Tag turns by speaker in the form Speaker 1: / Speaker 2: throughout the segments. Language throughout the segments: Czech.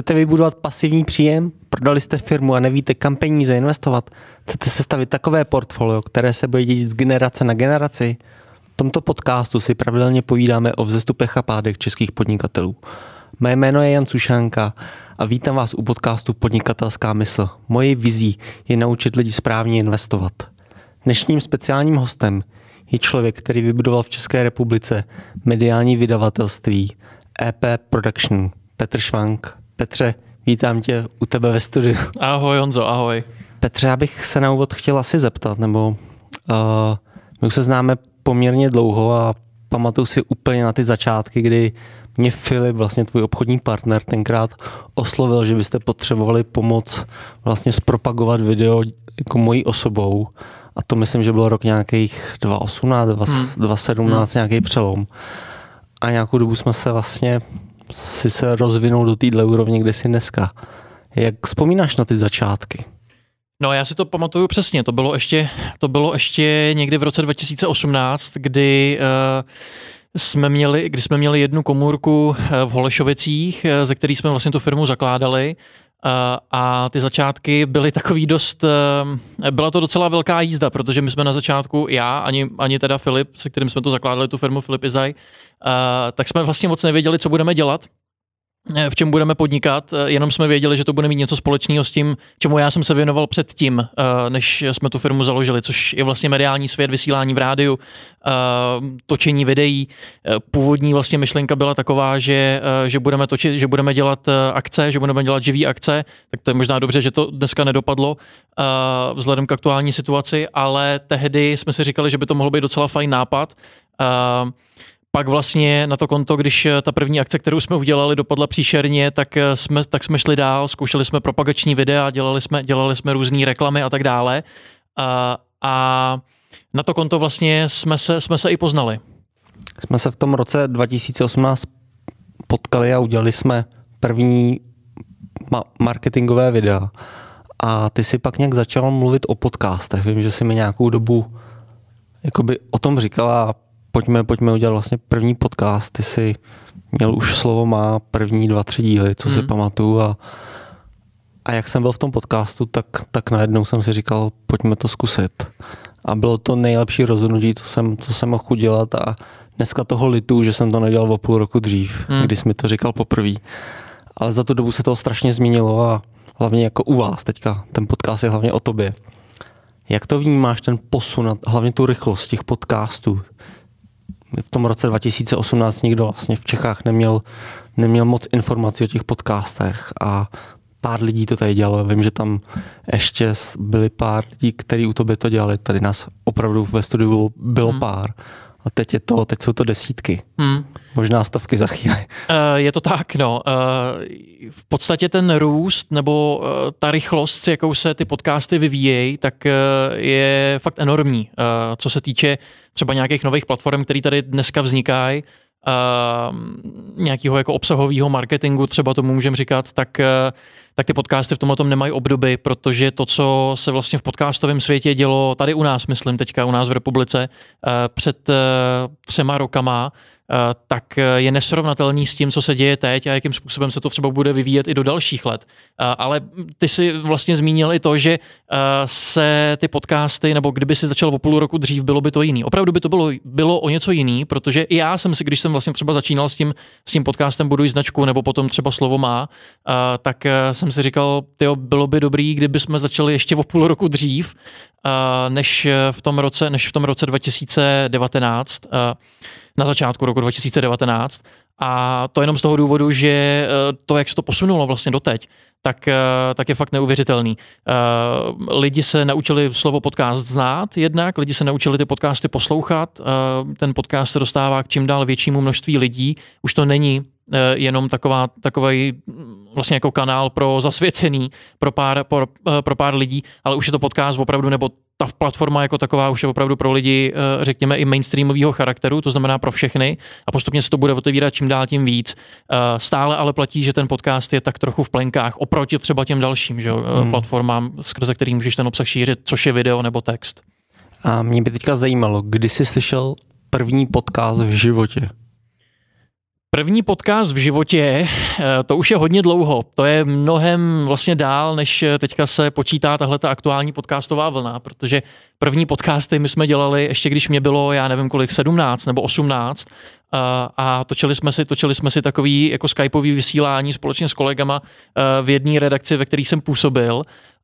Speaker 1: Chcete vybudovat pasivní příjem? Prodali jste firmu a nevíte, kam peníze investovat? Chcete sestavit takové portfolio, které se bude dědit z generace na generaci? V tomto podcastu si pravidelně povídáme o vzestupech a pádech českých podnikatelů. Mé jméno je Jan Sušánka a vítám vás u podcastu Podnikatelská mysl. Moje vizí je naučit lidi správně investovat. Dnešním speciálním hostem je člověk, který vybudoval v České republice mediální vydavatelství EP Production, Petr Švank. Petře, vítám tě u tebe ve studiu. Ahoj Honzo, ahoj. Petře, já bych se na úvod chtěl asi zeptat, nebo uh, my už se známe poměrně dlouho a pamatuju si úplně na ty začátky, kdy mě Filip, vlastně tvůj obchodní partner, tenkrát oslovil, že byste potřebovali pomoc vlastně zpropagovat video jako mojí osobou. A to myslím, že bylo rok nějakých 2018, 2017, hmm. hmm. nějaký přelom. A nějakou dobu jsme se vlastně si se rozvinul do téhle úrovně, kde jsi dneska. Jak vzpomínáš na ty začátky?
Speaker 2: No já si to pamatuju přesně, to bylo ještě, to bylo ještě někdy v roce 2018, kdy uh, jsme měli, kdy jsme měli jednu komůrku eh, v Holešovicích, eh, ze který jsme vlastně tu firmu zakládali Eh, a ty začátky byly takový dost, eh, byla to docela velká jízda, protože my jsme na začátku, já ani, ani teda Filip, se kterým jsme to zakládali, tu firmu Filip Izaj, eh, tak jsme vlastně moc nevěděli, co budeme dělat Eh, v čem budeme podnikat, eh, jenom jsme věděli, že to bude mít něco společného s tím, čemu já jsem se věnoval předtím, eh, než jsme tu firmu založili, což je vlastně mediální svět, vysílání v rádiu, točení videí. Původní vlastně myšlenka byla taková, že, že, budeme, točit, že budeme dělat akce, že budeme dělat živý akce, tak to je možná dobře, že to dneska nedopadlo vzhledem k aktuální situaci, ale tehdy jsme si říkali, že by to mohlo být docela fajn nápad pak vlastně na to konto, když eh, ta první akce, kterou jsme udělali, dopadla příšerně, tak eh, jsme, tak jsme šli dál, zkoušeli jsme propagační videa, dělali jsme, dělali jsme různé reklamy a tak dále. A, a na to konto vlastně jsme se, jsme se i poznali. Jsme
Speaker 1: se v tom roce 2018 potkali a udělali jsme první ma- marketingové videa. A ty si pak nějak začal mluvit o podcastech. Vím, že jsi mi nějakou dobu jakoby o tom říkala pojďme, pojďme udělat vlastně první podcast. Ty jsi měl už slovo má první dva, tři díly, co mm. si mhm. pamatuju a, a jak jsem byl v tom podcastu, tak, tak najednou jsem si říkal, pojďme to zkusit. A bylo to nejlepší rozhodnutí, co jsem, co jsem mohl udělat a dneska toho litu, že jsem to nedělal o půl roku dřív, hmm. když jsi mi to říkal poprvé. Ale za tu dobu se toho strašně změnilo a hlavně jako u vás teďka, ten podcast je hlavně o tobě. Jak to vnímáš, ten posun, hlavně tu rychlost těch podcastů? v tom roce 2018 nikdo vlastně v Čechách neměl, neměl moc informací o těch podcastech a pár lidí to tady dělalo. Vím, že tam ještě byli pár lidí, kteří u tobě to dělali. Tady nás opravdu ve studiu bylo mhm. pár. A teď je to, teď jsou to desítky, hmm. možná stovky za chvíli.
Speaker 2: Eh, je to tak, no. Eh, v podstatě ten růst nebo eh, ta rychlost, s jakou se ty podcasty vyvíjejí, tak je fakt enormní. Co se týče třeba nějakých nových platform, které tady dneska vznikají, nějakého jako obsahového marketingu, třeba tomu můžeme říkat, tak tak ty podcasty v tomhle tom nemají obdoby, protože to, co se vlastně v podcastovém světě dělo tady u nás, myslím teďka u nás v republice, eh, před eh, třema rokama, Eh, tak eh, je nesrovnatelný s tím, co se děje teď a jakým způsobem se to třeba bude vyvíjet i do dalších let. Eh, ale ty si vlastně zmínil i to, že se ty podcasty, nebo kdyby si začal o půl roku dřív, bylo by to jiný. Opravdu by to bylo, bylo o něco jiný, protože i já jsem si, když jsem vlastně třeba začínal s tím, s tím podcastem Buduj značku, nebo potom třeba slovo má, tak jsem si říkal, tyjo, bylo by dobrý, kdyby jsme začali ještě o půl roku dřív, Eh, než eh, v tom roce, než v tom roce 2019, eh, na začátku roku 2019. A to jenom z toho důvodu, že to, jak se to posunulo vlastně doteď, tak, tak je fakt neuvěřitelný. Lidi se naučili slovo podcast znát jednak, lidi se naučili ty podcasty poslouchat, ten podcast se dostává k čím dál většímu množství lidí, už to není Eh, jenom taková, takový mm, vlastně jako kanál pro zasvěcený, pro pár, pro, eh, pro pár lidí, ale už je to podcast opravdu, nebo ta platforma jako taková už je opravdu pro lidi, eh, řekněme, i mainstreamového charakteru, to znamená pro všechny a postupně se to bude otevírat čím dál tím víc. Stále ale platí, že ten podcast je tak trochu v plenkách oproti třeba těm dalším že hmm. platformám, skrze který můžeš ten obsah šířit, což je video nebo text.
Speaker 1: A mě by teďka zajímalo, kdy jsi slyšel první podcast v životě?
Speaker 2: První podcast v životě, eh, to už je hodně dlouho, to je mnohem vlastně dál, než eh, teďka se počítá tahle ta aktuální podcastová vlna, protože první podcasty my jsme dělali ještě když mě bylo, já nevím kolik, 17 nebo 18 eh, a točili jsme si, točili jsme si takový jako skypový vysílání společně s kolegama v jedné redakci, ve které jsem působil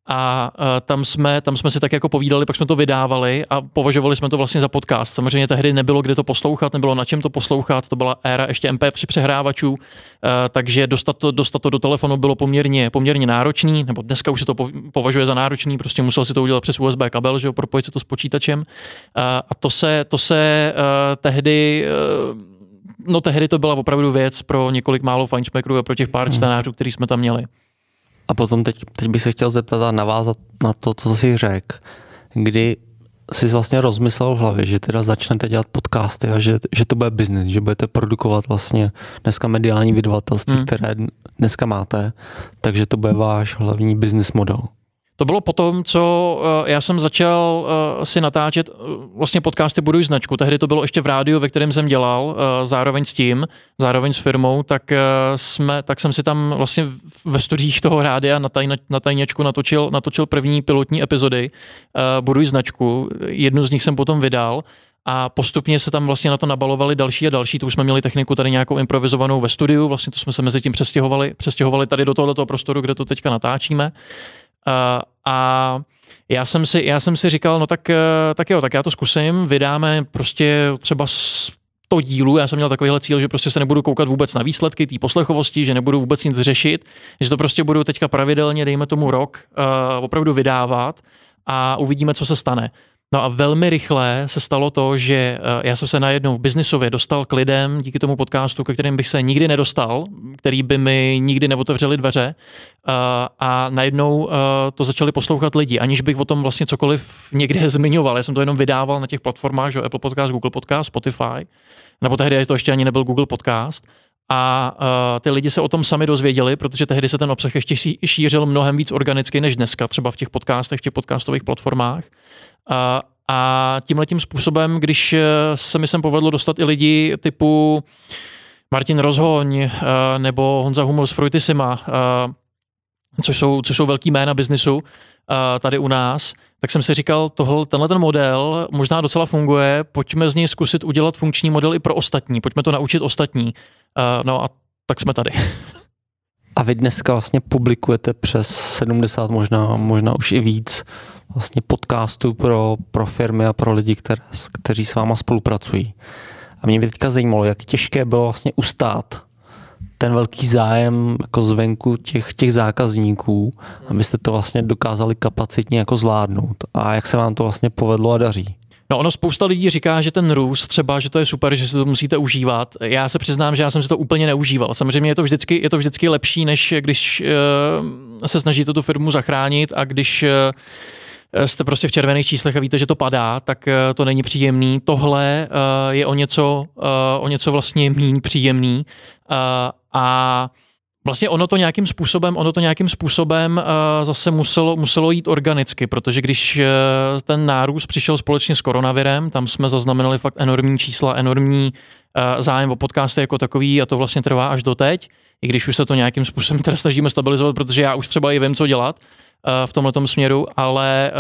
Speaker 2: a eh, tam jsme, tam jsme si tak jako povídali, pak jsme to vydávali a považovali jsme to vlastně za podcast. Samozřejmě tehdy nebylo kde to poslouchat, nebylo na čem to poslouchat, to byla éra ještě MP3 přehrávačů, eh, takže dostat to, dostat to do telefonu bylo poměrně, poměrně náročný, nebo dneska už se to považuje za náročný, prostě musel si to udělat přes USB kabel, že jo, propojit se to s počítačem eh, a to se, to se tehdy no tehdy to byla opravdu věc pro několik málo fančmekrů a pro těch pár mhm. čtenářů, který jsme tam měli.
Speaker 1: A potom teď, teď bych se chtěl zeptat a navázat na to, co jsi řekl, kdy jsi vlastně rozmyslel v hlavě, že teda začnete dělat podcasty a že, že to bude biznis, že budete produkovat vlastně dneska mediální vydavatelství, mm. které dneska máte, takže to bude váš hlavní business model.
Speaker 2: To bylo potom, co eh, já jsem začal eh, si natáčet eh, vlastně podcasty Buduj značku. Tehdy to bylo ještě v rádiu, ve kterém jsem dělal, zároveň s tím, zároveň s firmou, tak, jsme, tak jsem si tam vlastně ve studiích toho rádia na, taj, na tajněčku natočil, natočil první pilotní epizody Buduj značku. Jednu z nich jsem potom vydal a postupně se tam vlastně na to nabalovali další a další. Tu už jsme měli techniku tady nějakou improvizovanou ve studiu, vlastně to jsme se mezi tím přestěhovali, přestěhovali tady do tohoto prostoru, kde to teďka natáčíme. Eh, a já jsem, si, já jsem si říkal, no tak, eh, tak jo, tak já to zkusím, vydáme prostě třeba to dílu, já jsem měl takovýhle cíl, že prostě se nebudu koukat vůbec na výsledky té poslechovosti, že nebudu vůbec nic řešit, že to prostě budu teďka pravidelně, dejme tomu rok, uh, opravdu vydávat a uvidíme, co se stane. No a velmi rychle se stalo to, že eh, já jsem se najednou biznisově dostal k lidem díky tomu podcastu, ke kterým bych se nikdy nedostal, který by mi nikdy neotevřeli dveře eh, a najednou eh, to začali poslouchat lidi, aniž bych o tom vlastně cokoliv někde zmiňoval. Já jsem to jenom vydával na těch platformách, že Apple Podcast, Google Podcast, Spotify, nebo tehdy to ještě ani nebyl Google Podcast – a uh, ty lidi se o tom sami dozvěděli, protože tehdy se ten obsah ještě šířil mnohem víc organicky než dneska, třeba v těch podcastech, v těch podcastových platformách. Uh, a tímhle tím způsobem, když eh, se mi sem povedlo dostat i lidi typu Martin Rozhoň uh, nebo Honza Huml z Fruitisima, uh, což jsou, což jsou velký jména biznisu uh, tady u nás, tak jsem si říkal, tohle, tenhle ten model možná docela funguje, pojďme z něj zkusit udělat funkční model i pro ostatní, pojďme to naučit ostatní. Eh, no a tak jsme tady.
Speaker 1: A vy dneska vlastně publikujete přes 70, možná, možná už i víc vlastně podcastů pro, pro firmy a pro lidi, které, kteří s váma spolupracují. A mě by teďka zajímalo, jak těžké bylo vlastně ustát ten velký zájem jako zvenku těch, těch zákazníků, abyste to vlastně dokázali kapacitně jako zvládnout. A jak se vám to vlastně povedlo a daří?
Speaker 2: No ono spousta lidí říká, že ten růst třeba, že to je super, že si to musíte užívat. Já se přiznám, že já jsem si to úplně neužíval. Samozřejmě je to vždycky, je to vždycky lepší, než když uh, se snažíte tu firmu zachránit a když uh, jste prostě v červených číslech a víte, že to padá, tak eh, to není příjemný. Tohle je o něco, o něco vlastně méně příjemný. a Vlastně ono to nějakým způsobem, ono to nějakým způsobem uh, zase muselo, muselo jít organicky, protože když uh, ten nárůst přišel společně s koronavirem, tam jsme zaznamenali fakt enormní čísla, enormní uh, zájem o podcasty jako takový a to vlastně trvá až doteď, i když už se to nějakým způsobem teda snažíme stabilizovat, protože já už třeba i vím, co dělat, v tomhle směru, ale eh,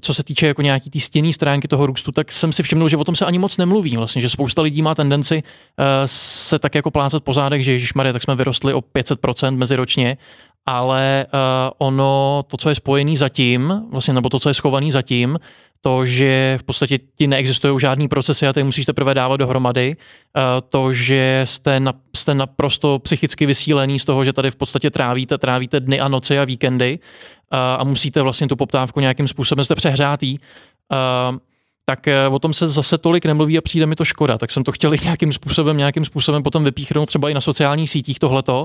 Speaker 2: co se týče jako nějaký té stěný stránky toho růstu, tak jsem si všiml, že o tom se ani moc nemluví vlastně, že spousta lidí má tendenci eh, se tak jako plácat po zádech, že Marie, tak jsme vyrostli o 500% meziročně ale uh, ono, to, co je spojený zatím, vlastně, nebo to, co je schovaný zatím, to, že v podstatě ti neexistují žádný procesy a ty musíš teprve dávat dohromady, uh, to, že jste, na, jste naprosto psychicky vysílený z toho, že tady v podstatě trávíte, trávíte dny a noci a víkendy uh, a musíte vlastně tu poptávku nějakým způsobem, jste přehrátý, uh, tak o tom se zase tolik nemluví a přijde mi to škoda. Tak jsem to chtěl nějakým způsobem, nějakým způsobem potom vypíchnout třeba i na sociálních sítích tohleto,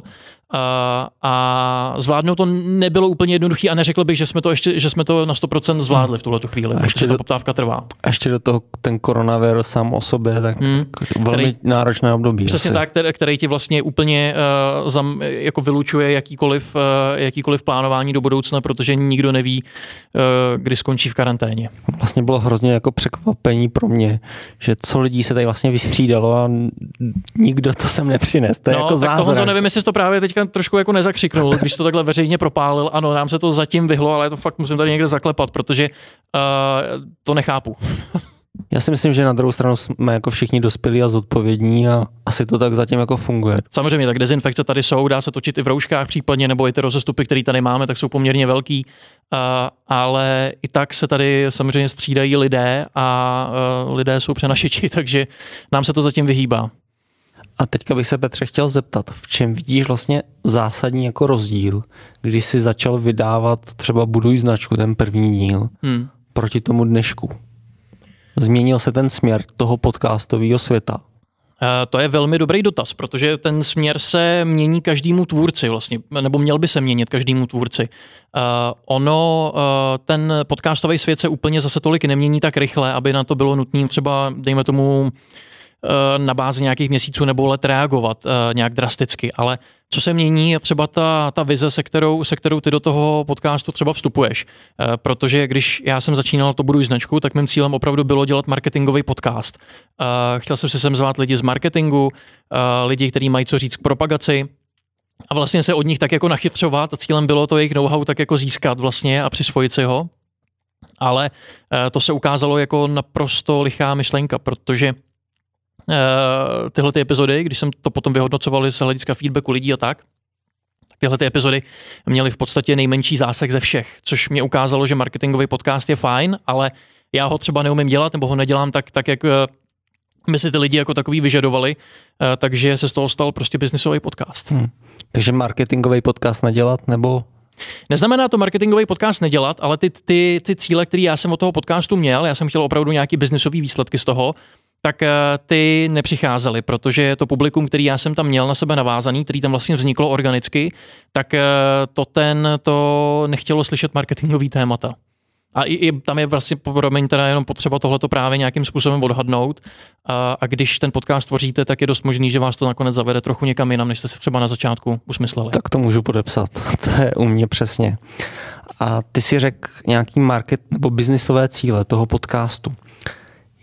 Speaker 2: a, a zvládnout to nebylo úplně jednoduché a neřekl bych, že jsme to ještě, že jsme to na 100% zvládli v tuhle tu chvíli, a ještě, ta do, poptávka trvá.
Speaker 1: A ještě do toho ten koronavirus sám o sobě, tak mm, velmi který, náročné období. Přesně asi.
Speaker 2: tak, který, který ti vlastně úplně uh, zam, jako vylučuje jakýkoliv, uh, jakýkoliv plánování do budoucna, protože nikdo neví, uh, kdy skončí v karanténě.
Speaker 1: Vlastně bylo hrozně jako překvapení pro mě, že co lidí se tady vlastně vystřídalo a nikdo to sem nepřinesl. To je no, jako tak zázrak. Tohle to
Speaker 2: nevím, jestli to právě teďka trošku jako nezakřiknul, když to takhle veřejně propálil. Ano, nám se to zatím vyhlo, ale to fakt musím tady někde zaklepat, protože uh, to nechápu.
Speaker 1: Já si myslím, že na druhou stranu jsme jako všichni dospělí a zodpovědní a asi to tak zatím jako funguje.
Speaker 2: Samozřejmě, tak dezinfekce tady jsou, dá se točit i v rouškách případně, nebo i ty rozestupy, které tady máme, tak jsou poměrně velký, uh, ale i tak se tady samozřejmě střídají lidé a uh, lidé jsou přenašiči, takže nám se to zatím vyhýbá. A teďka bych se Petře chtěl zeptat, v čem vidíš vlastně
Speaker 1: zásadní jako rozdíl, když jsi začal vydávat třeba Buduj značku, ten první díl, hmm. proti tomu dnešku? Změnil se ten směr toho podcastového světa?
Speaker 2: Eh, to je velmi dobrý dotaz, protože ten směr se mění každému tvůrci vlastně, nebo měl by se měnit každému tvůrci. Uh, ono, uh, ten podcastový svět se úplně zase tolik nemění tak rychle, aby na to bylo nutné třeba, dejme tomu, Eh, na bázi nějakých měsíců nebo let reagovat eh, nějak drasticky, ale co se mění je třeba ta, ta vize, se kterou, se kterou ty do toho podcastu třeba vstupuješ. Eh, protože když já jsem začínal to budu značku, tak mým cílem opravdu bylo dělat marketingový podcast. Chtěl jsem si sem zvát lidi z marketingu, lidi, kteří mají co říct k propagaci, a vlastně se od nich tak jako nachytřovat a cílem bylo to jejich know-how tak jako získat vlastně a přisvojit si ho. Ale to se ukázalo jako naprosto lichá myšlenka, protože Eh, tyhle ty epizody, když jsem to potom vyhodnocoval z hlediska feedbacku lidí a tak, tyhle ty epizody měly v podstatě nejmenší zásah ze všech, což mě ukázalo, že marketingový podcast je fajn, ale já ho třeba neumím dělat nebo ho nedělám tak, tak jak eh, by si ty lidi jako takový vyžadovali, eh, takže se z toho stal prostě biznisový podcast. Hmm. Takže marketingový podcast nedělat nebo Neznamená to marketingový podcast nedělat, ale ty, ty, ty cíle, které já jsem od toho podcastu měl, já jsem chtěl opravdu nějaký biznisový výsledky z toho, tak eh, ty nepřicházely, protože to publikum, který já jsem tam měl na sebe navázaný, který tam vlastně vzniklo organicky, tak eh, to ten to nechtělo slyšet marketingový témata. A i, i tam je vlastně, promiň, teda jenom potřeba tohleto právě nějakým způsobem odhadnout. A, a když ten podcast tvoříte, tak je dost možný, že vás to nakonec zavede trochu někam jinam, než jste se třeba na začátku usmysleli.
Speaker 1: Tak to můžu podepsat, to je u mě přesně. A ty si řekl nějaký market nebo biznisové cíle toho podcastu.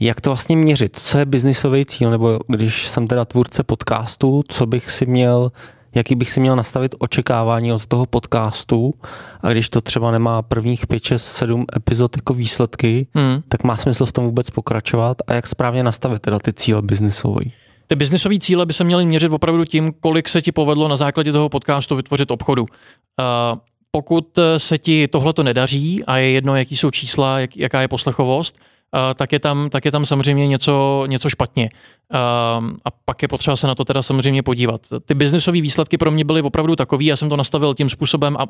Speaker 1: Jak to vlastně měřit? Co je biznisový cíl? Nebo když jsem teda tvůrce podcastu, co bych si měl, jaký bych si měl nastavit očekávání od toho podcastu a když to třeba nemá prvních 5, 6, 7 epizod jako výsledky, hmm. tak má smysl v tom vůbec pokračovat a jak správně nastavit teda ty cíle biznisový?
Speaker 2: Ty biznisové cíle by se měly měřit opravdu tím, kolik se ti povedlo na základě toho podcastu vytvořit obchodu. Uh, pokud se ti tohle to nedaří a je jedno, jaký jsou čísla, jak, jaká je poslechovost, Eh, tak je tam, tak je tam samozřejmě něco, něco špatně. Ehm, a pak je potřeba se na to teda samozřejmě podívat. Ty biznisové výsledky pro mě byly opravdu takový, já jsem to nastavil tím způsobem a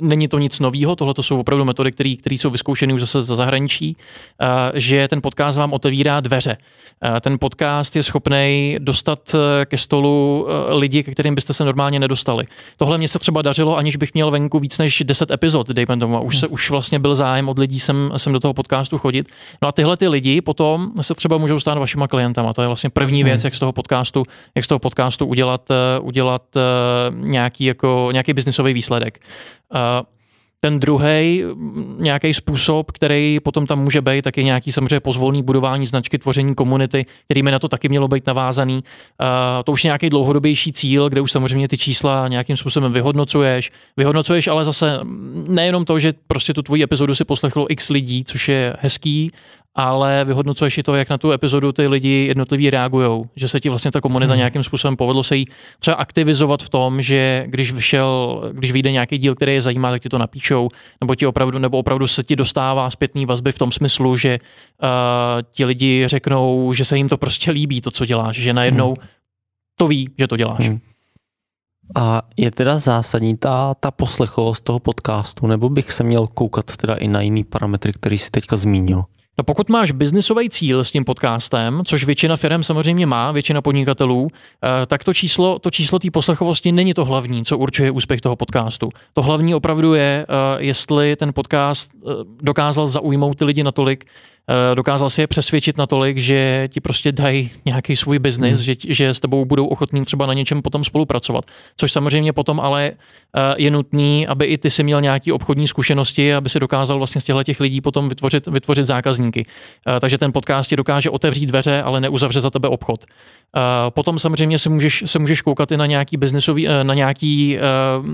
Speaker 2: není to nic nového, tohle to jsou opravdu metody, které jsou vyzkoušeny už zase za zahraničí, eh, že ten podcast vám otevírá dveře. Eh, ten podcast je schopný dostat eh, ke stolu lidi, ke kterým byste se normálně nedostali. Tohle mě se třeba dařilo, aniž bych měl venku víc než 10 epizod, dejme tomu. Už, hmm. se, už vlastně byl zájem od lidí sem, sem do toho podcastu chodit. No a tyhle ty lidi potom se třeba můžou stát vašima klientama. To je vlastně první hmm. věc, jak z toho podcastu, jak z toho podcastu udělat, udělat nějaký, jako, nějaký biznisový výsledek ten druhý nějaký způsob, který potom tam může být, tak je nějaký samozřejmě pozvolný budování značky, tvoření komunity, kterými na to taky mělo být navázaný. Uh, to už je nějaký dlouhodobější cíl, kde už samozřejmě ty čísla nějakým způsobem vyhodnocuješ. Vyhodnocuješ ale zase nejenom to, že prostě tu tvoji epizodu si poslechlo x lidí, což je hezký, ale vyhodnocuješ i to, jak na tu epizodu ty lidi jednotliví reagují, že se ti vlastně ta komunita hmm. nějakým způsobem povedlo se jí třeba aktivizovat v tom, že když vyšel, když vyjde nějaký díl, který je zajímá, tak ti to napíšou, nebo ti opravdu, nebo opravdu se ti dostává zpětný vazby v tom smyslu, že uh, ti lidi řeknou, že se jim to prostě líbí, to, co děláš, že najednou hmm. to ví, že to děláš.
Speaker 1: Hmm. A je teda zásadní ta, ta poslechovost toho podcastu, nebo bych se měl koukat teda i na jiný parametry, který si teďka zmínil?
Speaker 2: No pokud máš biznisový cíl s tím podcastem, což většina firm samozřejmě má, většina podnikatelů, eh, tak to číslo, to číslo té poslechovosti není to hlavní, co určuje úspěch toho podcastu. To hlavní opravdu je, eh, jestli ten podcast eh, dokázal zaujmout ty lidi natolik, Eh, dokázal si je přesvědčit natolik, že ti prostě dají nějaký svůj biznis, hmm. že, že s tebou budou ochotní třeba na něčem potom spolupracovat. Což samozřejmě potom ale eh, je nutný, aby i ty si měl nějaký obchodní zkušenosti, aby si dokázal vlastně z těchto těch lidí potom vytvořit, vytvořit zákazníky. Eh, takže ten podcast ti dokáže otevřít dveře, ale neuzavře za tebe obchod. Potom samozřejmě se můžeš, se můžeš koukat i na nějaký biznesový, na nějaký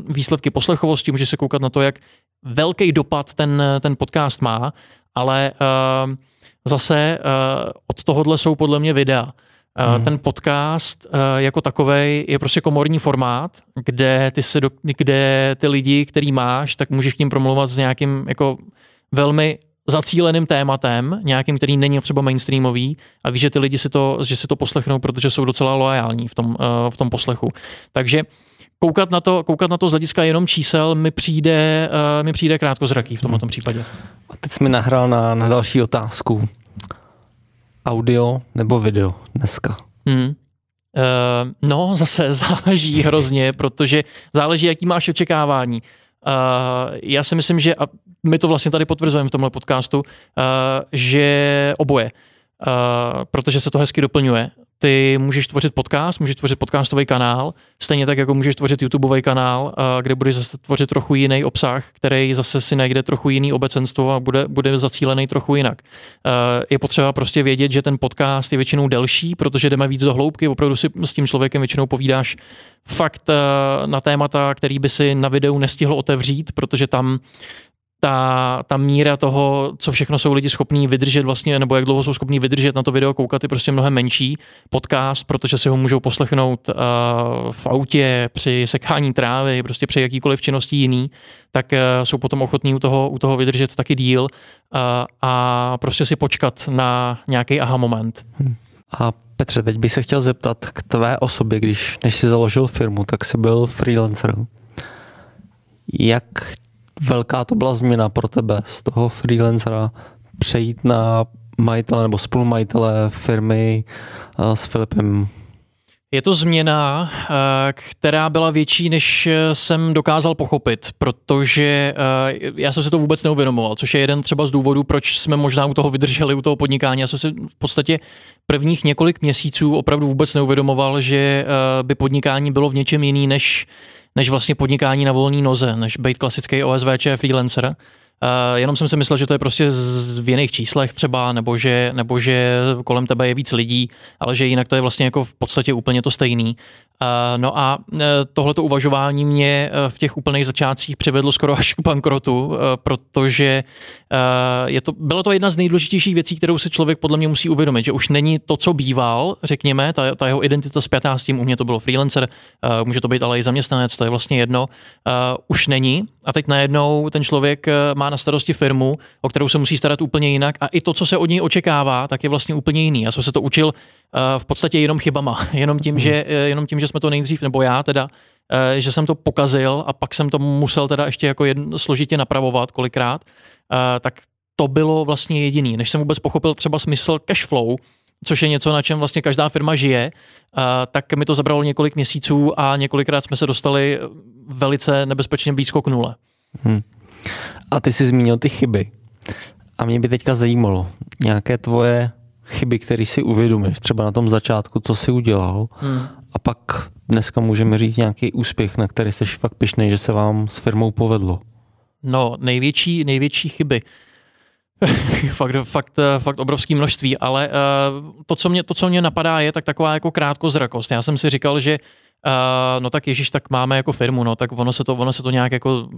Speaker 2: výsledky poslechovosti, můžeš se koukat na to, jak velký dopad ten, ten podcast má ale uh, zase uh, od tohohle jsou podle mě videa. Eh, hmm. Ten podcast jako takový je prostě komorní formát, kde ty, se do, kde ty lidi, který máš, tak můžeš k ním promluvat s nějakým jako velmi zacíleným tématem, nějakým, který není třeba mainstreamový a víš, že ty lidi si to, že si to poslechnou, protože jsou docela loajální v tom, v tom poslechu. Takže uh, koukat na to, koukat na to z hlediska jenom čísel mi přijde, uh, mi přijde krátkozraký v tomto tom případě.
Speaker 1: A teď jsme nahrál na, na další otázku. Audio nebo video dneska?
Speaker 2: Hmm. Uh, no, zase záleží hrozně, protože záleží, jaký máš očekávání. Uh, já si myslím, že, a my to vlastně tady potvrzujeme v tomhle podcastu, uh, že oboje. Uh, protože se to hezky doplňuje ty můžeš tvořit podcast, můžeš tvořit podcastový kanál, stejně tak jako můžeš tvořit YouTubeový kanál, eh, kde budeš zase tvořit trochu jiný obsah, který zase si najde trochu jiný obecenstvo a bude, bude zacílený trochu jinak. Eh, je potřeba prostě vědět, že ten podcast je většinou delší, protože jdeme víc do hloubky, opravdu si s tím člověkem většinou povídáš fakt eh, na témata, který by si na videu nestihl otevřít, protože tam ta, ta míra toho, co všechno jsou lidi schopní vydržet vlastně, nebo jak dlouho jsou schopní vydržet na to video koukat, je prostě mnohem menší. Podcast, protože si ho můžou poslechnout uh, v autě, při sekání trávy, prostě při jakýkoliv činnosti jiný, tak uh, jsou potom ochotní u toho, u toho vydržet taky díl uh, a prostě si počkat na nějaký aha moment. Hmm.
Speaker 1: A Petře, teď bych se chtěl zeptat k tvé osobě, když než jsi založil firmu, tak jsi byl freelancer. Jak velká to byla změna pro tebe z toho freelancera přejít na majitele nebo spolumajitele firmy eh, s Filipem?
Speaker 2: Je to změna, eh, která byla větší, než eh, jsem dokázal pochopit, protože já jsem si to vůbec neuvědomoval, což je jeden třeba z důvodů, proč jsme možná u toho vydrželi, u toho podnikání. Já jsem si v podstatě prvních několik měsíců opravdu vůbec neuvědomoval, že by podnikání bylo v něčem jiný, než než vlastně podnikání na volné noze, než být klasický OSVČ freelancer. Uh, jenom jsem si myslel, že to je prostě z, v jiných číslech třeba, nebo že, nebo že kolem tebe je víc lidí, ale že jinak to je vlastně jako v podstatě úplně to stejný. Eh, no a eh, tohleto uvažování mě eh, v těch úplných začátcích přivedlo skoro až k bankrotu, protože je to, byla to jedna z nejdůležitějších věcí, kterou se člověk podle mě musí uvědomit, že už není to, co býval, řekněme, ta, ta jeho identita zpětá s tím, u mě to bylo freelancer, může to být ale i zaměstnanec, to je vlastně jedno, už není, a teď najednou ten člověk eh, má na starosti firmu, o kterou se musí starat úplně jinak a i to, co se od něj očekává, tak je vlastně úplně jiný. Já jsem se to učil eh, v podstatě jenom chybama, jenom tím, hmm. že, eh, jenom tím, že jsme to nejdřív, nebo já teda, že jsem to pokazil a pak jsem to musel teda ještě jako jedn, složitě napravovat kolikrát, tak to bylo vlastně jediný. Než jsem vůbec pochopil třeba smysl cash flow, což je něco, na čem vlastně každá firma žije, tak mi to zabralo několik měsíců a několikrát jsme se dostali velice nebezpečně blízko k nule.
Speaker 1: Hmm. A ty jsi zmínil ty chyby. A mě by teďka zajímalo, nějaké tvoje chyby, které si uvědomíš, třeba na tom začátku, co jsi udělal, hmm. a pak dneska můžeme říct nějaký úspěch, na který jsi fakt pišnej, že se vám s firmou povedlo.
Speaker 2: No, největší, největší chyby. fakt, fakt, fakt obrovské množství, ale uh, to, co mě, to, co mě napadá, je tak taková jako krátkozrakost. Já jsem si říkal, že Uh, no tak Ježíš, tak máme jako firmu, no tak ono se to, ono se to nějak jako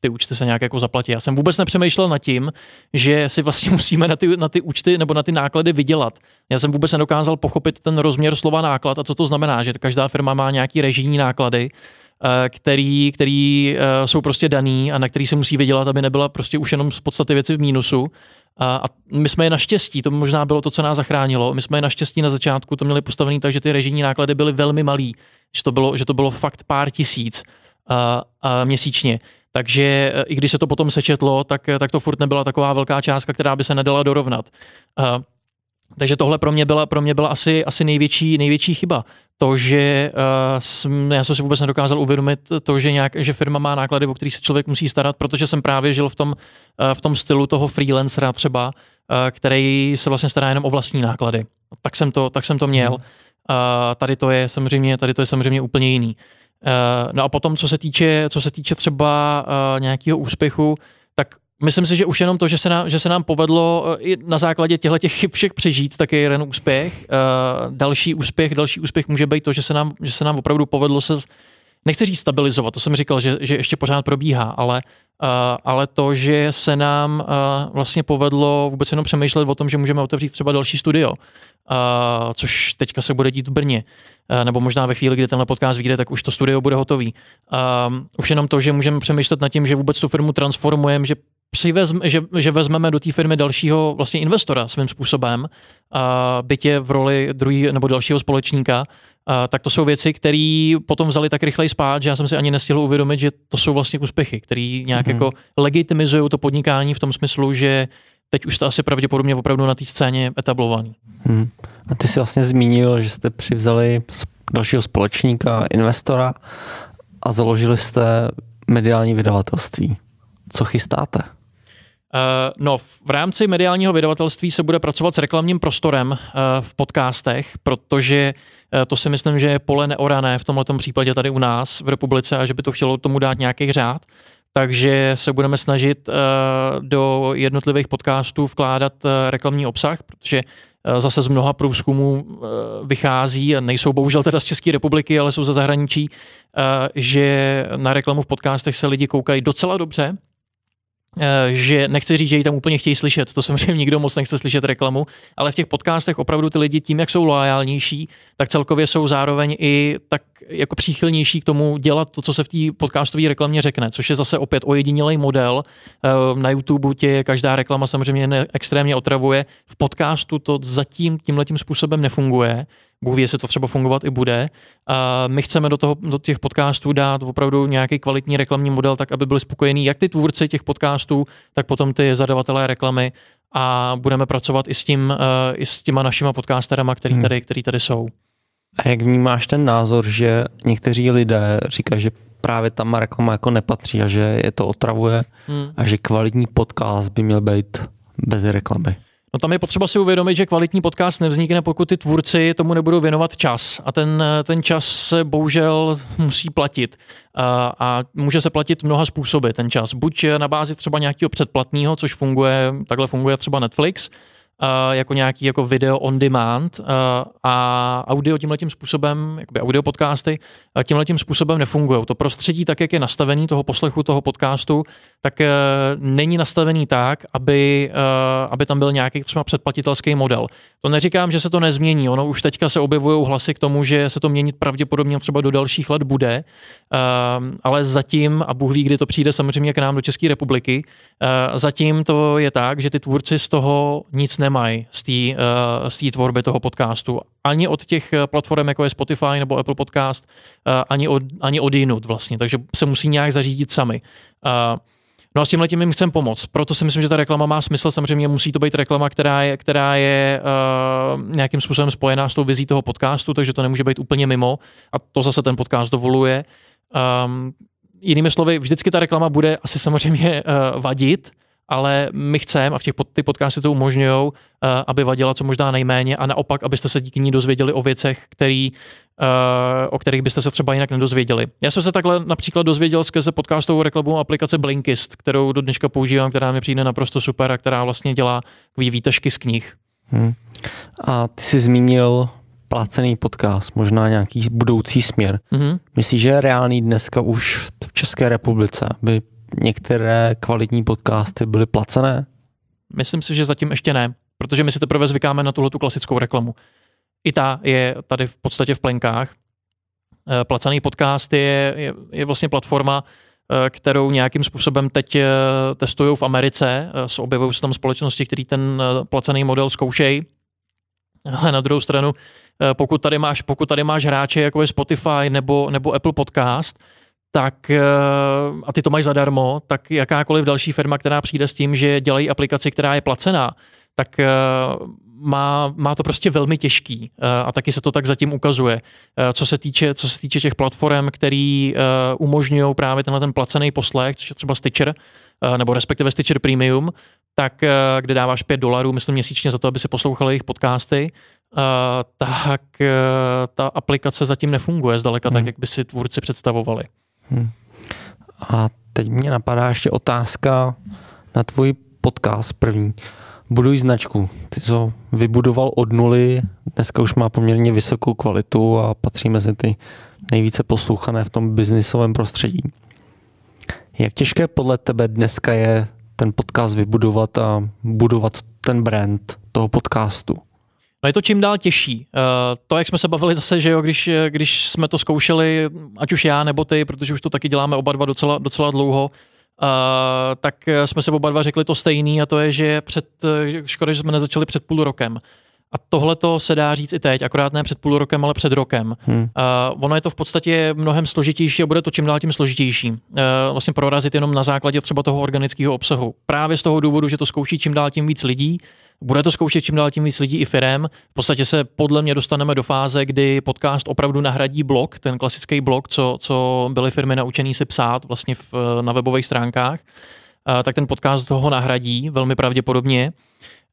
Speaker 2: ty účty se nějak jako zaplatí. Já jsem vůbec nepřemýšlel nad tím, že si vlastně musíme na ty, na ty účty nebo na ty náklady vydělat. Já jsem vůbec nedokázal pochopit ten rozměr slova náklad a co to znamená, že každá firma má nějaký režijní náklady, eh, který, který eh, jsou prostě daný a na který se musí vydělat, aby nebyla prostě už jenom z podstaty věci v mínusu. A, a my jsme je naštěstí, to možná bylo to, co nás zachránilo, my jsme je naštěstí na začátku to měli postavený tak, že ty režijní náklady byly velmi malý, že to bylo, že to bylo fakt pár tisíc a, a měsíčně. Takže e, i když se to potom sečetlo, tak, e, tak to furt nebyla taková velká částka, která by se nedala dorovnat. A, takže tohle pro mě byla, pro mě byla asi, asi největší, největší chyba. To, že uh, jsem, já jsem si vůbec nedokázal uvědomit to, že, nějak, že firma má náklady, o který se člověk musí starat, protože jsem právě žil v tom, uh, v tom stylu toho freelancera třeba, uh, který se vlastně stará jenom o vlastní náklady. Tak jsem to, tak jsem to měl. Uh, tady, to je samozřejmě, tady to je samozřejmě úplně jiný. Uh, no a potom, co se týče, co se týče třeba uh, nějakého úspěchu, Myslím si, že už jenom to, že se nám, že se nám povedlo eh, i na základě těchto těch chyb všech přežít, tak je jeden úspěch. Uh, další úspěch, další úspěch může být to, že se nám, že se nám opravdu povedlo se, nechci říct stabilizovat, to jsem říkal, že, že ještě pořád probíhá, ale, uh, ale to, že se nám uh, vlastně povedlo vůbec jenom přemýšlet o tom, že můžeme otevřít třeba další studio, uh, což teďka se bude dít v Brně, uh, nebo možná ve chvíli, kdy tenhle podcast vyjde, tak už to studio bude hotový. Uh, už jenom to, že můžeme přemýšlet nad tím, že vůbec tu firmu transformujeme, že přivezm, že, že vezmeme do té firmy dalšího vlastně investora svým způsobem, a bytě v roli druhý nebo dalšího společníka, a tak to jsou věci, které potom vzali tak rychleji spát, že já jsem si ani nestihl uvědomit, že to jsou vlastně úspěchy, které nějak mm-hmm. jako legitimizují to podnikání v tom smyslu, že teď už jste asi pravděpodobně opravdu na té scéně etablovaný.
Speaker 1: Hmm. A ty jsi vlastně zmínil, že jste přivzali dalšího společníka, investora a založili jste mediální vydavatelství. Co chystáte?
Speaker 2: Eh, no, v rámci mediálního vydavatelství se bude pracovat s reklamním prostorem eh, v podcastech, protože eh, to si myslím, že je pole neorané v tomto případě tady u nás v republice a že by to chtělo tomu dát nějaký řád. Takže se budeme snažit do jednotlivých podcastů vkládat reklamní obsah, protože zase z mnoha průzkumů vychází, nejsou bohužel teda z České republiky, ale jsou ze zahraničí, že na reklamu v podcastech se lidi koukají docela dobře, Eh, že nechci říct, že ji tam úplně chtějí slyšet, to samozřejmě nikdo moc nechce slyšet reklamu, ale v těch podcastech opravdu ty lidi tím, jak jsou loajálnější, tak celkově jsou zároveň i tak jako příchylnější k tomu dělat to, co se v té podcastové reklamě řekne, což je zase opět ojedinělý model. Eh, na YouTube tě každá reklama samozřejmě extrémně otravuje. V podcastu to zatím tímhletím způsobem nefunguje Bůh ví, jestli to třeba fungovat i bude. A my chceme do, toho, do těch podcastů dát opravdu nějaký kvalitní reklamní model, tak aby byli spokojení jak ty tvůrci těch podcastů, tak potom ty zadavatelé reklamy a budeme pracovat i s, tím, eh, i s těma našima podcasterama, který hmm. tady, který tady jsou. A jak vnímáš
Speaker 1: ten názor, že někteří lidé říkají, že právě tam reklama jako nepatří a že je to otravuje hmm. a že kvalitní podcast by měl být bez reklamy?
Speaker 2: No tam je potřeba si uvědomit, že kvalitní podcast nevznikne, pokud ty tvůrci tomu nebudou věnovat čas. A ten, ten čas se bohužel musí platit. A, a může se platit mnoha způsoby ten čas. Buď na bázi třeba nějakého předplatného, což funguje, takhle funguje třeba Netflix, Eh, jako nějaký jako video on demand eh, a audio tím způsobem, jakoby audio podcasty, eh, tím způsobem nefungují. To prostředí, tak jak je nastavený toho poslechu toho podcastu, tak není nastavený tak, aby, aby tam byl nějaký třeba předplatitelský model. To neříkám, že se to nezmění, ono už teďka se objevují hlasy k tomu, že se to měnit pravděpodobně třeba do dalších let bude, ale zatím, a Bůh ví, kdy to přijde samozřejmě k nám do České republiky, zatím to je tak, že ty tvůrci z toho nic nemají z té uh, tvorby toho podcastu. Ani od těch eh, platform, jako je Spotify nebo Apple Podcast, uh, ani, od, ani od jinut vlastně. Takže se musí nějak zařídit sami. Uh, No a s tímhle tím jim chcem pomoct. Proto si myslím, že ta reklama má smysl. Samozřejmě musí to být reklama, která je, která je uh, nějakým způsobem spojená s tou vizí toho podcastu, takže to nemůže být úplně mimo. A to zase ten podcast dovoluje. Um, jinými slovy, vždycky ta reklama bude asi samozřejmě uh, vadit, ale my chceme, a v těch pod, ty podcasty to umožňují, eh, aby vadila co možná nejméně a naopak, abyste se díky ní dozvěděli o věcech, který, eh, o kterých byste se třeba jinak nedozvěděli. Já jsem se takhle například dozvěděl skrze podcastovou reklamu aplikace Blinkist, kterou do dneška používám, která mi přijde naprosto super a která vlastně dělá takový výtažky z knih.
Speaker 1: Hmm. A ty jsi zmínil placený podcast, možná nějaký budoucí směr. Mm-hmm. Myslíš, že je reálný dneska už v České republice, aby některé kvalitní podcasty byly placené?
Speaker 2: Myslím si, že zatím ještě ne, protože my si teprve zvykáme na tuhle tu klasickou reklamu. I ta je tady v podstatě v plenkách. Eh, placený podcast je, je, je vlastně platforma, eh, kterou nějakým způsobem teď eh, testují v Americe. Objevují se tam společnosti, které ten placený model zkoušejí. Ale na druhou stranu, pokud tady máš, pokud tady máš hráče jako je Spotify nebo, nebo Apple Podcast, tak eh, a ty to mají zadarmo, tak jakákoliv další firma, která přijde s tím, že dělají aplikaci, která je placená, tak eh, má, má to prostě velmi těžký eh, a taky se to tak zatím ukazuje. Co se týče, co se týče těch platform, které umožňují právě tenhle ten placený poslech, což je třeba Stitcher, nebo respektive Stitcher Premium, tak kde dáváš 5 dolarů, myslím měsíčně za to, aby si poslouchali jejich podcasty, tak ta aplikace zatím nefunguje zdaleka hmm. tak, jak by si tvůrci představovali.
Speaker 1: Hmm. A teď mě napadá ještě otázka na tvůj podcast první. Buduj značku. Ty to vybudoval od nuly, dneska už má poměrně vysokou kvalitu a patří mezi ty nejvíce poslouchané v tom biznisovém prostředí. Jak těžké podle tebe dneska je ten podcast vybudovat a budovat ten brand toho podcastu?
Speaker 2: No je to čím dál těžší. Eh, to, jak jsme se bavili zase, že jo, když, když jsme to zkoušeli, ať už já nebo ty, protože už to taky děláme oba dva docela, docela dlouho, Uh, tak jsme se oba dva řekli to stejný a to je, že před, eh, škoda, že jsme nezačali před půl rokem. A tohle to se dá říct i teď, akorát ne před půl rokem, ale před rokem. Hmm. Uh, ono je to v podstatě mnohem složitější a bude to čím dál tím složitější. Uh, vlastně prorazit jenom na základě třeba toho organického obsahu. Právě z toho důvodu, že to zkouší čím dál tím víc lidí, bude to zkoušet čím dál tím víc lidí i firem. V podstatě se podle mě dostaneme do fáze, kdy podcast opravdu nahradí blog, ten klasický blog, co, co byly firmy naučené si psát vlastně v, na webových stránkách. Uh, tak ten podcast toho nahradí velmi pravděpodobně.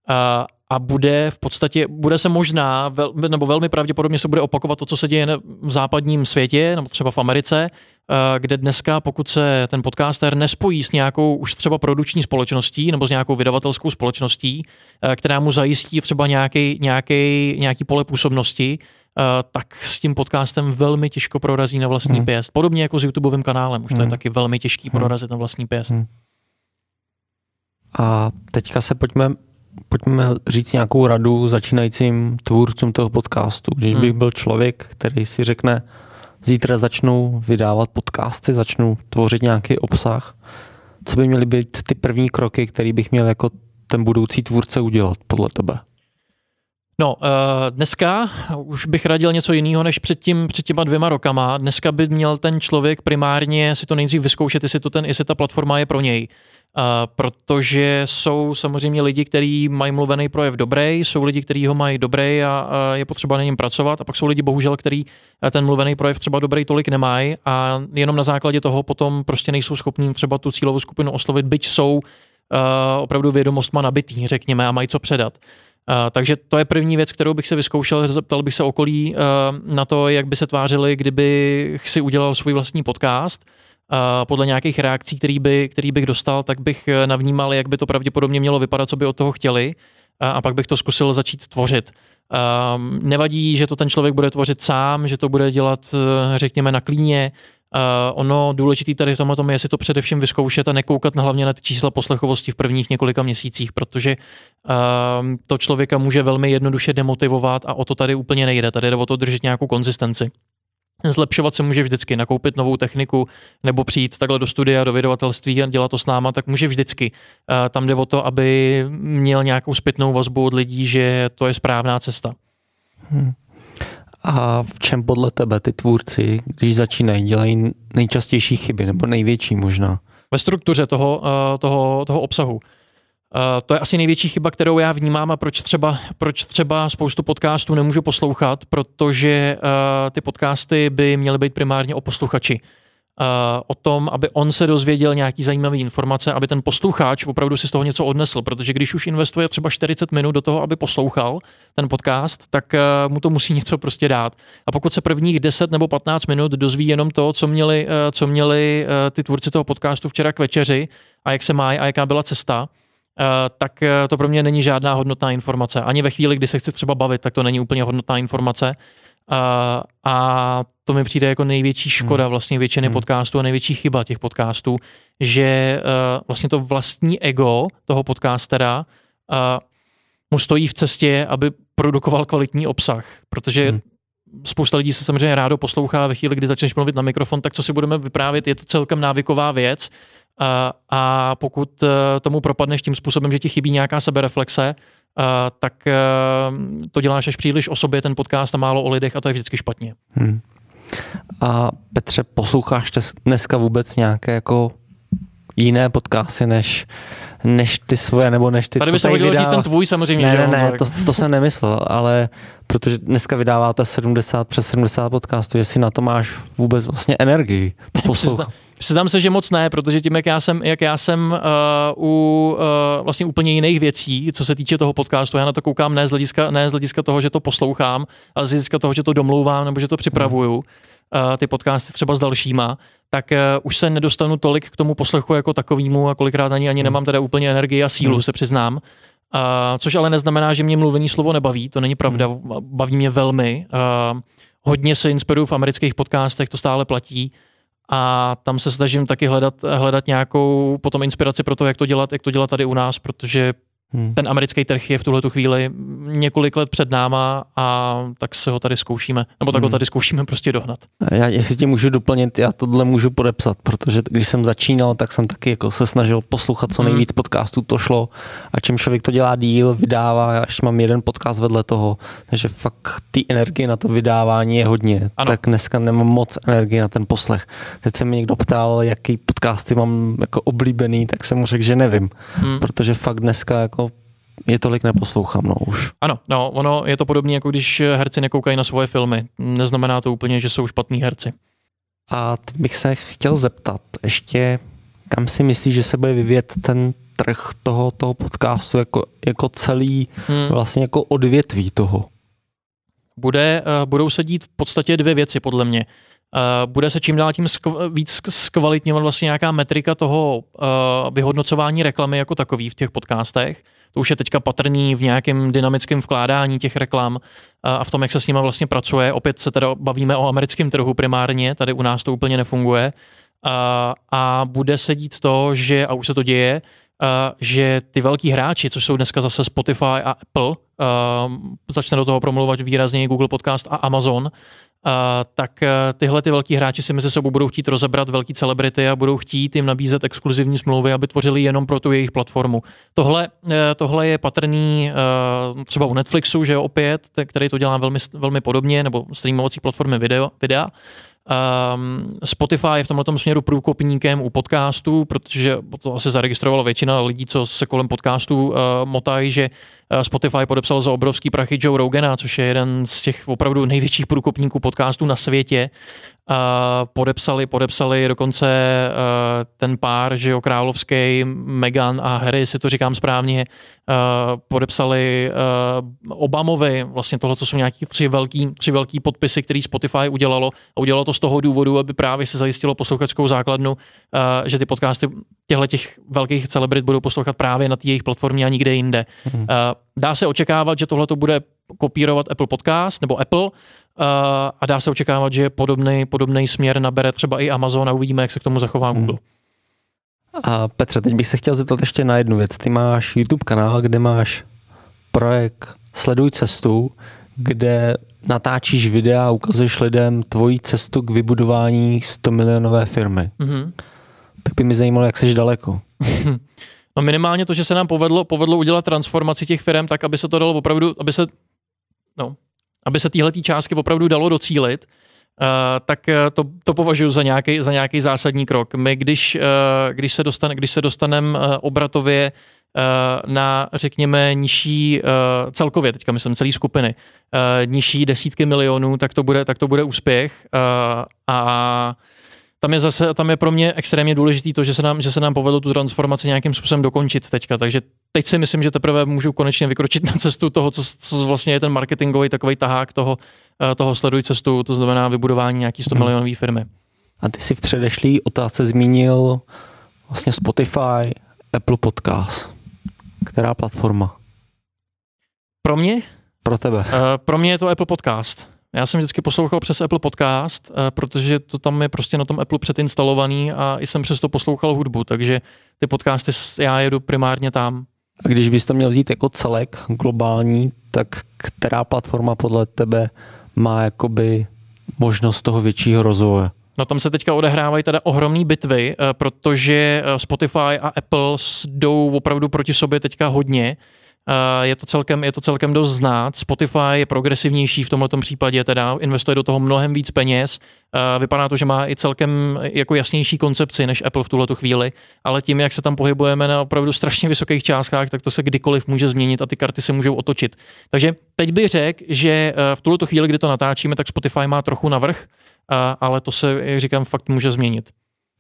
Speaker 2: Uh, a bude v podstatě, bude se možná, vel, nebo velmi pravděpodobně se bude opakovat to, co se děje v západním světě, nebo třeba v Americe, eh, kde dneska, pokud se ten podcaster nespojí s nějakou už třeba produkční společností nebo s nějakou vydavatelskou společností, eh, která mu zajistí třeba nějaký, nějaký, nějaký pole působnosti, eh, tak s tím podcastem velmi těžko prorazí na vlastní hmm. pěst. Podobně jako s YouTubeovým kanálem, už to je mhm. taky velmi těžký mhm. prorazit na vlastní pěst. Hmm.
Speaker 1: A teďka se pojďme pojďme říct nějakou radu začínajícím tvůrcům toho podcastu. Když hmm. bych byl člověk, který si řekne, zítra začnu vydávat podcasty, začnu tvořit nějaký obsah, co by měly být ty první kroky, které bych měl jako ten budoucí tvůrce udělat podle tebe?
Speaker 2: No, eh, dneska už bych radil něco jiného než před, tím, před těma dvěma rokama. Dneska by měl ten člověk primárně si to nejdřív vyzkoušet, jestli, to ten, jestli ta platforma je pro něj. Uh, protože jsou samozřejmě lidi, kteří mají mluvený projev dobrý, jsou lidi, kteří ho mají dobrý a uh, je potřeba na něm pracovat a pak jsou lidi bohužel, kteří eh, ten mluvený projev třeba dobrý tolik nemají a jenom na základě toho potom prostě nejsou schopní třeba tu cílovou skupinu oslovit, byť jsou uh, opravdu vědomostma nabitý, řekněme, a mají co předat. Uh, takže to je první věc, kterou bych se vyzkoušel, zeptal bych se okolí uh, na to, jak by se tvářili, kdyby si udělal svůj vlastní podcast – a podle nějakých reakcí, který, by, který bych dostal, tak bych eh, navnímal, jak by to pravděpodobně mělo vypadat, co by od toho chtěli a, a pak bych to zkusil začít tvořit. Um, nevadí, že to ten člověk bude tvořit sám, že to bude dělat, eh, řekněme, na klíně. Uh, ono důležité tady v tom je si to především vyzkoušet a nekoukat na hlavně na ty čísla poslechovosti v prvních několika měsících, protože uh, to člověka může velmi jednoduše demotivovat a o to tady úplně nejde. Tady jde o to držet nějakou konzistenci. Zlepšovat se může vždycky, nakoupit novou techniku nebo přijít takhle do studia, do vydavatelství a dělat to s náma, tak může vždycky. Eh, tam jde o to, aby měl nějakou zpětnou vazbu od lidí, že to je správná cesta. Hmm.
Speaker 1: A v čem podle tebe ty tvůrci, když začínají, dělají nejčastější chyby, nebo největší možná?
Speaker 2: Ve struktuře toho, eh, toho, toho obsahu. Eh, to je asi největší chyba, kterou já vnímám a proč třeba, proč třeba spoustu podcastů nemůžu poslouchat, protože eh, ty podcasty by měly být primárně o posluchači. Eh, o tom, aby on se dozvěděl nějaký zajímavý informace, aby ten posluchač opravdu si z toho něco odnesl, protože když už investuje třeba 40 minut do toho, aby poslouchal ten podcast, tak mu to musí něco prostě dát. A pokud se prvních 10 nebo 15 minut dozví jenom to, co měli, co měli ty tvůrci toho podcastu včera k večeři a jak se má a jaká byla cesta, Eh, tak eh, to pro mě není žádná hodnotná informace. Ani ve chvíli, kdy se chci třeba bavit, tak to není úplně hodnotná informace. A, eh, a to mi přijde jako největší hmm. škoda vlastně většiny hmm. podcastů a největší chyba těch podcastů, že uh, vlastně to vlastní ego toho podcastera uh, mu stojí v cestě, aby produkoval kvalitní obsah, protože hmm. spousta lidí se samozřejmě rádo poslouchá ve chvíli, kdy začneš mluvit na mikrofon, tak co si budeme vyprávět, je to celkem návyková věc a, eh, a pokud eh, tomu propadneš tím způsobem, že ti chybí nějaká sebereflexe, a, eh, tak a, to děláš až příliš o sobě, ten podcast a málo o lidech a to je vždycky špatně.
Speaker 1: Hmm. A Petře, posloucháš dneska vůbec nějaké jako jiné podcasty než, než ty svoje, nebo než ty, Tady by se hodilo vydává... říct ten tvůj samozřejmě. Ne, že ne, ne, to, to jsem nemyslel, ale protože dneska vydáváte 70 přes 70 podcastů, jestli na to máš vůbec vlastně energii to poslouchat.
Speaker 2: Přiznám se, že moc ne, protože tím, jak já jsem, jak já jsem uh, u uh, vlastně úplně jiných věcí, co se týče toho podcastu, já na to koukám ne z hlediska, ne z hlediska toho, že to poslouchám, ale z hlediska toho, že to domlouvám nebo že to připravuju, uh, ty podcasty třeba s dalšíma, tak uh, už se nedostanu tolik k tomu poslechu jako takovýmu a kolikrát ani, ani hmm. nemám teda úplně energii a sílu, hmm. se přiznám. Uh, což ale neznamená, že mě mluvený slovo nebaví, to není pravda, hmm. baví mě velmi. Uh, hodně se inspiruju v amerických podcastech, to stále platí a tam se snažím taky hledat, hledat nějakou potom inspiraci pro to, jak to dělat, jak to dělat tady u nás, protože Hmm. Ten americký trh je v tuhle chvíli několik let před náma a tak se ho tady zkoušíme, nebo tak hmm. ho tady zkoušíme prostě dohnat.
Speaker 1: Já, jestli ti můžu doplnit, já tohle můžu podepsat, protože když jsem začínal, tak jsem taky jako se snažil poslouchat co hmm. nejvíc hmm. podcastů, to šlo a čím člověk to dělá díl, vydává, já ještě mám jeden podcast vedle toho, takže fakt ty energie na to vydávání je hodně, ano. tak dneska nemám moc energie na ten poslech. Teď se mi někdo ptal, jaký podcasty mám jako oblíbený, tak jsem mu řekl, že nevím, hmm. protože fakt dneska jako je tolik neposlouchám, no už.
Speaker 2: Ano, no, ono je to podobné, jako když herci nekoukají na svoje filmy. Neznamená to úplně, že jsou špatní herci. A teď bych se chtěl
Speaker 1: zeptat ještě, kam si myslíš, že se bude vyvět ten trh toho, toho podcastu jako, jako celý, hmm. vlastně jako odvětví toho?
Speaker 2: Bude, eh, budou se dít v podstatě dvě věci podle mě. Eh, bude se čím dál tím skv- víc zkvalitňovat vlastně nějaká metrika toho uh, vyhodnocování reklamy jako takový v těch podcastech. To už je teďka patrný v nějakém dynamickém vkládání těch reklam uh, a v tom, jak se s nimi vlastně pracuje. Opět se teda bavíme o americkém trhu primárně, tady u nás to úplně nefunguje. Uh, a bude se dít to, že, a už se to děje, uh, že ty velký hráči, což jsou dneska zase Spotify a Apple, uh, začne do toho promluvat výrazně Google Podcast a Amazon, a, tak e, tyhle ty velký hráči si mezi sebou budou chtít rozebrat velký celebrity a budou chtít jim nabízet exkluzivní smlouvy, aby tvořili jenom pro tu jejich platformu. Tohle, e, tohle je patrný e, třeba u Netflixu, že opět, který to dělá velmi, velmi podobně, nebo streamovací platformy video, videa. Um, Spotify je v tomto směru průkopníkem u podcastů, protože to asi zaregistrovala většina lidí, co se kolem podcastů uh, eh, motají, že eh, Spotify podepsal za obrovský prachy Joe Rogana, což je jeden z těch opravdu největších průkopníků podcastů na světě. Uh, podepsali, podepsali dokonce uh, ten pár, že jo, královský, Meghan a Harry, si to říkám správně, uh, podepsali Obamovi, vlastně tohle to jsou nějaký tři velký, tři velký podpisy, který Spotify udělalo a udělalo to z toho důvodu, aby právě se zajistilo posluchačskou základnu, že ty podcasty těchto těch velkých celebrit budou poslouchat právě na té jejich platformě a nikde jinde. Mm-hmm. Dá se očekávat, že tohle to bude kopírovat Apple Podcast nebo Apple, Eh, a dá se očekávat, že podobný, podobný směr nabere třeba i Amazon a uvidíme, jak se k tomu zachová hmm. Google.
Speaker 1: A Petře, teď bych se chtěl zeptat ještě na jednu věc. Ty máš YouTube kanál, kde máš projekt Sleduj cestu, kde natáčíš videa a ukazuješ lidem tvoji cestu k vybudování 100 milionové firmy. Mm-hmm. Tak by mi zajímalo, jak jsi daleko.
Speaker 2: no minimálně to, že se nám povedlo, povedlo udělat transformaci těch firm tak, aby se to dalo opravdu, aby se, no, aby se tyhle částky opravdu dalo docílit, Uh, tak eh, to, to považuji za nějaký, za nějaký zásadní krok. My, když, uh, když se dostane, když se dostanem, uh, obratově na, řekněme, nižší celkově, teďka myslím celý skupiny, nižší desítky milionů, tak to bude, tak to bude úspěch a tam je zase, tam je pro mě extrémně důležité to, že se nám, že se nám povedlo tu transformaci nějakým způsobem dokončit teďka, takže teď si myslím, že teprve můžu konečně vykročit na cestu toho, co, co vlastně je ten marketingový takový tahák toho, eh, toho sleduj cestu, to znamená vybudování nějaký 100 mhm. milionové firmy.
Speaker 1: A ty si v předešlý otázce zmínil vlastně Spotify, Apple Podcast. Která platforma? Pro mě? Pro tebe. Uh,
Speaker 2: pro mě je to Apple Podcast. Já jsem vždycky poslouchal přes Apple Podcast, uh, protože to tam je prostě na tom Apple předinstalovaný a jsem přesto poslouchal hudbu, takže ty podcasty já jedu primárně tam.
Speaker 1: A když bys to měl vzít jako celek globální, tak která platforma podle tebe má jakoby možnost toho většího rozvoje?
Speaker 2: No tam se teďka odehrávají teda ohromné bitvy, eh, protože eh, Spotify a Apple jdou opravdu proti sobě teďka hodně. Eh, je to, celkem, je to celkem dost znát. Spotify je progresivnější v tomto případě, teda investuje do toho mnohem víc peněz. Eh, vypadá to, že má i celkem eh, jako jasnější koncepci než Apple v tuhle chvíli, ale tím, jak se tam pohybujeme na opravdu strašně vysokých částkách, tak to se kdykoliv může změnit a ty karty se můžou otočit. Takže teď bych řekl, že v tuhle chvíli, kdy to natáčíme, tak Spotify má trochu navrh, ale to se, jak říkám, fakt může změnit.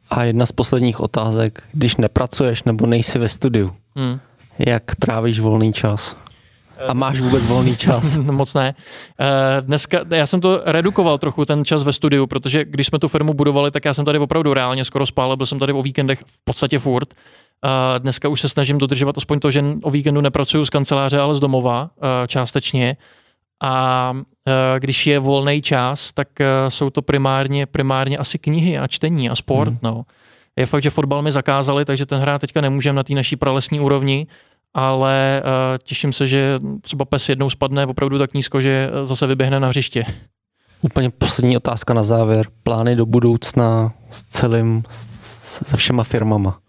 Speaker 1: A jedna z posledních otázek, když nepracuješ nebo nejsi ve studiu, hmm jak trávíš volný čas?
Speaker 2: A máš vůbec volný čas? No, moc ne. Eh, dneska, já jsem to redukoval trochu, ten čas ve studiu, protože když jsme tu firmu budovali, tak já jsem tady opravdu reálně skoro spál, byl jsem tady o víkendech v podstatě furt. Eh, dneska už se snažím dodržovat aspoň to, že o víkendu nepracuju z kanceláře, ale z domova eh, částečně. A když je volný čas, tak jsou to primárně, primárně asi knihy a čtení a sport. Hmm. No. Je fakt, že fotbal mi zakázali, takže ten hrát teďka nemůžeme na té naší pralesní úrovni, ale uh, těším se, že třeba pes jednou spadne opravdu tak nízko, že eh, zase vyběhne na hřiště.
Speaker 1: Úplně poslední otázka na závěr. Plány do budoucna s celým, se všema firmama?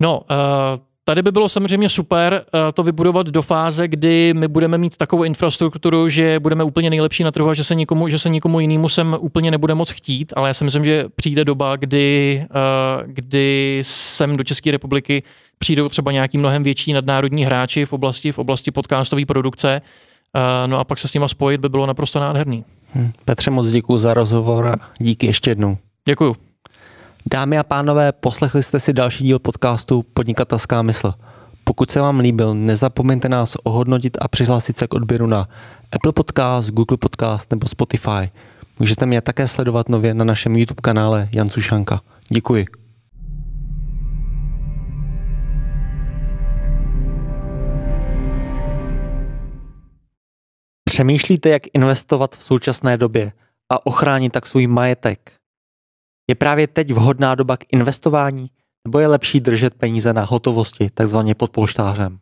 Speaker 2: No, uh, Tady by bylo samozřejmě super to vybudovat do fáze, kdy my budeme mít takovou infrastrukturu, že budeme úplně nejlepší na trhu a že se nikomu, že se nikomu jinému sem úplně nebude moc chtít, ale já si myslím, že přijde doba, kdy, kdy sem do České republiky přijdou třeba nějaký mnohem větší nadnárodní hráči v oblasti, v oblasti podcastové produkce, eh, no a pak se s nima spojit by bylo naprosto nádherný.
Speaker 1: Hm. Petře, moc děkuji za rozhovor a díky ještě jednou.
Speaker 2: Děkuju. Dámy a pánové, poslechli jste si další díl
Speaker 1: podcastu Podnikatelská mysl. Pokud se vám líbil, nezapomeňte nás ohodnotit a přihlásit se k odběru na Apple Podcast, Google Podcast nebo Spotify. Můžete mě také sledovat nově na našem YouTube kanále Jan Sušanka. Děkuji. Přemýšlíte, jak investovat v současné době a ochránit tak svůj majetek? Je právě teď vhodná doba k investování nebo je lepší držet peníze na hotovosti, takzvaně pod polštářem?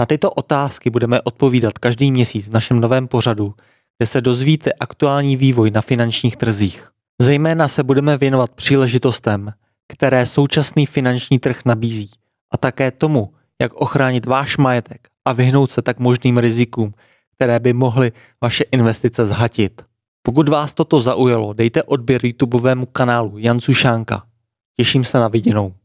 Speaker 1: Na tyto otázky budeme odpovídat každý měsíc v našem novém pořadu, kde se dozvíte aktuální vývoj na finančních trzích. Zejména se budeme věnovat příležitostem, které současný finanční trh nabízí a také tomu, jak ochránit váš majetek a vyhnout se tak možným rizikům, které by mohly vaše investice zhatit. Pokud vás toto zaujalo, dejte odběr YouTubeovému kanálu Jan Sušánka. Těším se na viděnou.